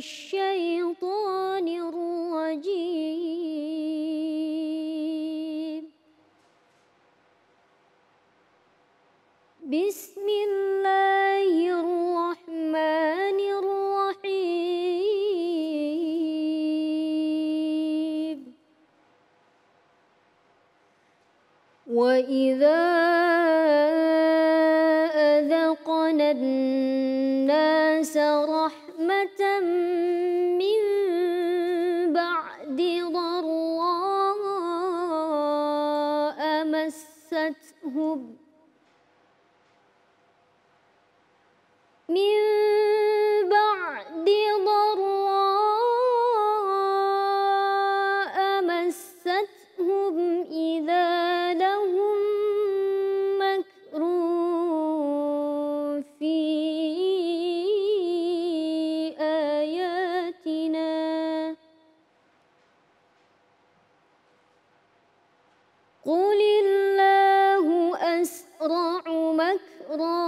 الشيطان الرجيم بسم الله الرحمن الرحيم وإذا أذقنا الناس such who Oh.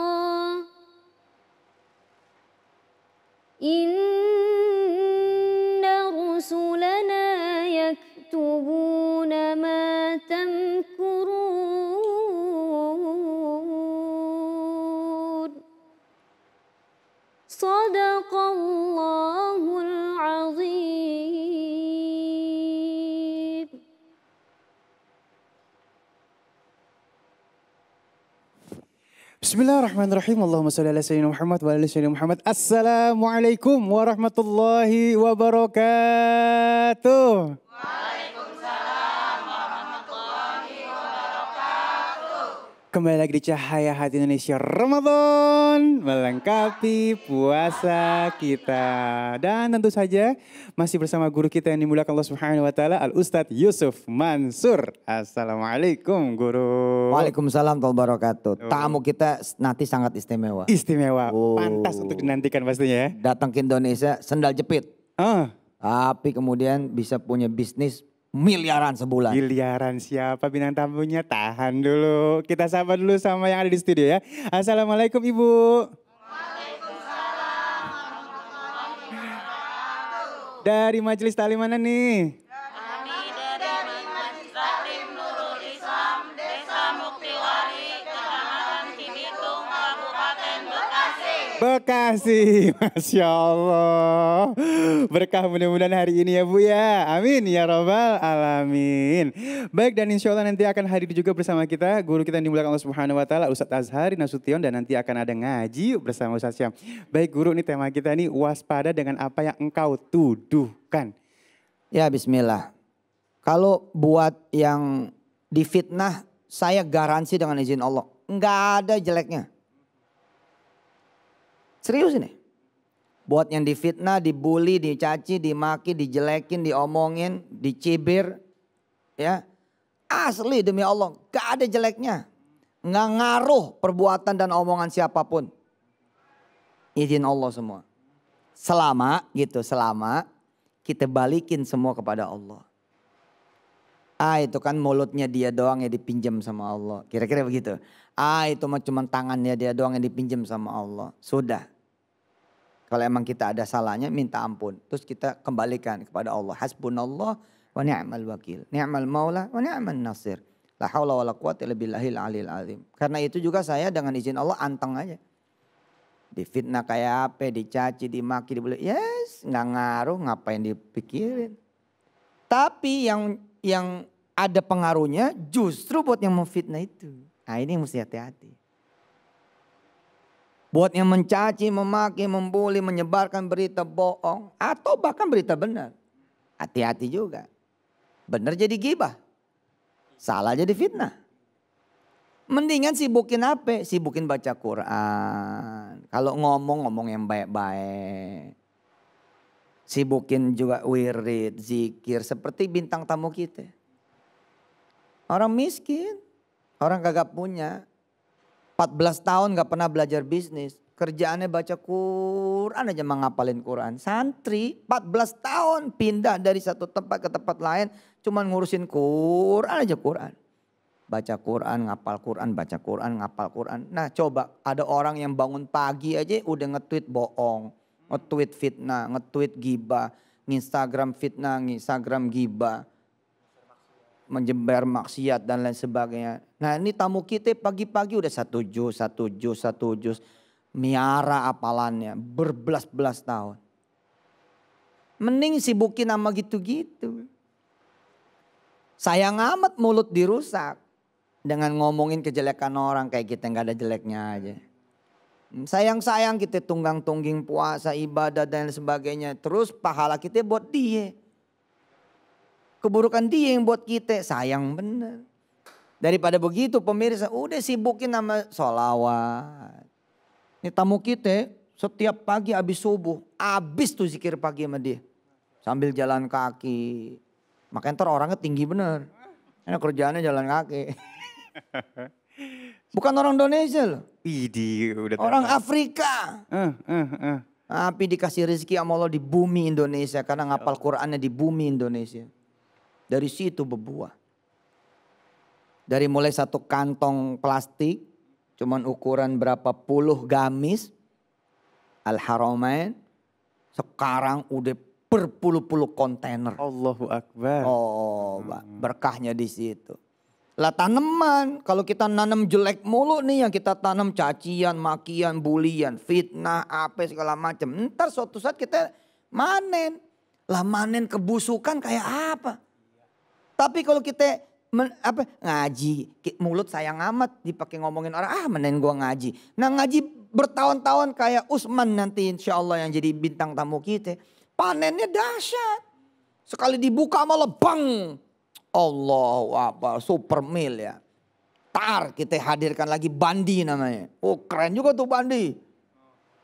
Bismillahirrahmanirrahim. Allahumma salli ala sayyidina Muhammad wa ala sayyidina Muhammad. Assalamualaikum warahmatullahi wabarakatuh. Wow. Kembali lagi di Cahaya Hati Indonesia Ramadan melengkapi puasa kita. Dan tentu saja masih bersama guru kita yang dimulakan Allah Subhanahu wa taala Al Ustadz Yusuf Mansur. Assalamualaikum guru. Waalaikumsalam warahmatullahi wabarakatuh. Tamu kita nanti sangat istimewa. Istimewa. Oh. Pantas untuk dinantikan pastinya ya. Datang ke Indonesia sendal jepit. Ah. Tapi kemudian bisa punya bisnis miliaran sebulan. Miliaran siapa bintang tamunya? Tahan dulu. Kita sapa dulu sama yang ada di studio ya. Assalamualaikum Ibu. Waalaikumsalam Dari Majelis tali mana nih? Bekasi. Masya Allah. Berkah mudah-mudahan hari ini ya Bu ya. Amin ya Rabbal alamin. Baik dan insya Allah nanti akan hadir juga bersama kita guru kita yang dimulakan Allah Subhanahu Wa Taala Ustadz Azhari Nasution dan nanti akan ada ngaji bersama Ustadz Syam. Baik guru ini tema kita ini waspada dengan apa yang engkau tuduhkan. Ya Bismillah. Kalau buat yang difitnah saya garansi dengan izin Allah. Enggak ada jeleknya. Serius ini. Buat yang difitnah, dibully, dicaci, dimaki, dijelekin, diomongin, dicibir. Ya. Asli demi Allah, gak ada jeleknya. Nggak ngaruh perbuatan dan omongan siapapun. Izin Allah semua. Selama gitu, selama kita balikin semua kepada Allah. Ah itu kan mulutnya dia doang yang dipinjam sama Allah. Kira-kira begitu. Ah itu cuma tangannya dia doang yang dipinjam sama Allah. Sudah kalau emang kita ada salahnya minta ampun. Terus kita kembalikan kepada Allah. Hasbunallah wa ni'mal wakil. Ni'mal maula wa ni'mal nasir. La hawla wa la illa billahil alil azim. Karena itu juga saya dengan izin Allah anteng aja. Di fitnah kayak apa, dicaci, dimaki, dibeli. Yes, nggak ngaruh ngapain dipikirin. Tapi yang yang ada pengaruhnya justru buat yang memfitnah itu. Nah ini mesti hati-hati. Buat yang mencaci, memaki, membuli, menyebarkan berita bohong atau bahkan berita benar. Hati-hati juga. Benar jadi gibah. Salah jadi fitnah. Mendingan sibukin apa? Sibukin baca Quran. Kalau ngomong, ngomong yang baik-baik. Sibukin juga wirid, zikir. Seperti bintang tamu kita. Orang miskin. Orang kagak punya. 14 tahun gak pernah belajar bisnis. Kerjaannya baca Quran aja mengapalin Quran. Santri 14 tahun pindah dari satu tempat ke tempat lain. Cuman ngurusin Quran aja Quran. Baca Quran, ngapal Quran, baca Quran, ngapal Quran. Nah coba ada orang yang bangun pagi aja udah nge-tweet bohong. Nge-tweet fitnah, nge-tweet gibah. Instagram fitnah, Instagram gibah menjembar maksiat dan lain sebagainya. Nah ini tamu kita pagi-pagi udah satu juz, satu juz, satu juz. Miara apalannya berbelas-belas tahun. Mending sibukin sama gitu-gitu. Sayang amat mulut dirusak. Dengan ngomongin kejelekan orang kayak kita nggak ada jeleknya aja. Sayang-sayang kita tunggang-tungging puasa, ibadah dan sebagainya. Terus pahala kita buat dia. Keburukan dia yang buat kita. Sayang bener. Daripada begitu pemirsa udah sibukin sama sholawat. Ini tamu kita setiap pagi habis subuh. Habis tuh zikir pagi sama dia. Sambil jalan kaki. Makanya ntar orangnya tinggi bener. Karena kerjaannya jalan kaki. Bukan orang Indonesia loh. Idi, udah orang Afrika. Uh, uh, uh. Tapi dikasih rezeki sama Allah di bumi Indonesia. Karena ngapal ya Qurannya di bumi Indonesia. Dari situ berbuah. Dari mulai satu kantong plastik, cuman ukuran berapa puluh gamis, Al-Haramain, sekarang udah berpuluh-puluh kontainer. Allahu Akbar. Oh, hmm. berkahnya di situ. Lah tanaman, kalau kita nanam jelek mulu nih yang kita tanam cacian, makian, bulian, fitnah, apa segala macam. Ntar suatu saat kita manen. Lah manen kebusukan kayak apa? Tapi kalau kita men, apa ngaji mulut sayang amat dipakai ngomongin orang ah menen gua ngaji nah ngaji bertahun-tahun kayak Usman nanti insya Allah yang jadi bintang tamu kita panennya dahsyat sekali dibuka malah bang Allah apa super mil ya tar kita hadirkan lagi Bandi namanya oh keren juga tuh Bandi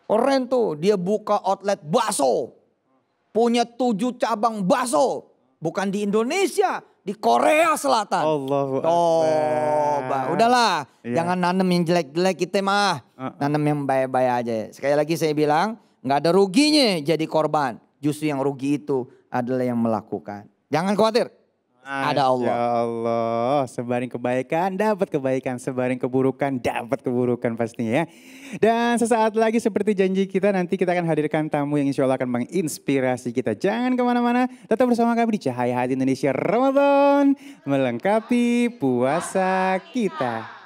keren tuh dia buka outlet baso punya tujuh cabang baso bukan di Indonesia di Korea Selatan. Allah. Coba, udahlah, yeah. jangan nanam yang jelek-jelek kita mah, uh -uh. nanam yang baik-baik aja. Sekali lagi saya bilang, nggak ada ruginya jadi korban. Justru yang rugi itu adalah yang melakukan. Jangan khawatir, ada Allah. Ya Allah, sebaring kebaikan dapat kebaikan, sebaring keburukan dapat keburukan pastinya ya. Dan sesaat lagi seperti janji kita nanti kita akan hadirkan tamu yang insya Allah akan menginspirasi kita. Jangan kemana-mana, tetap bersama kami di Cahaya Hati Indonesia Ramadan melengkapi puasa kita.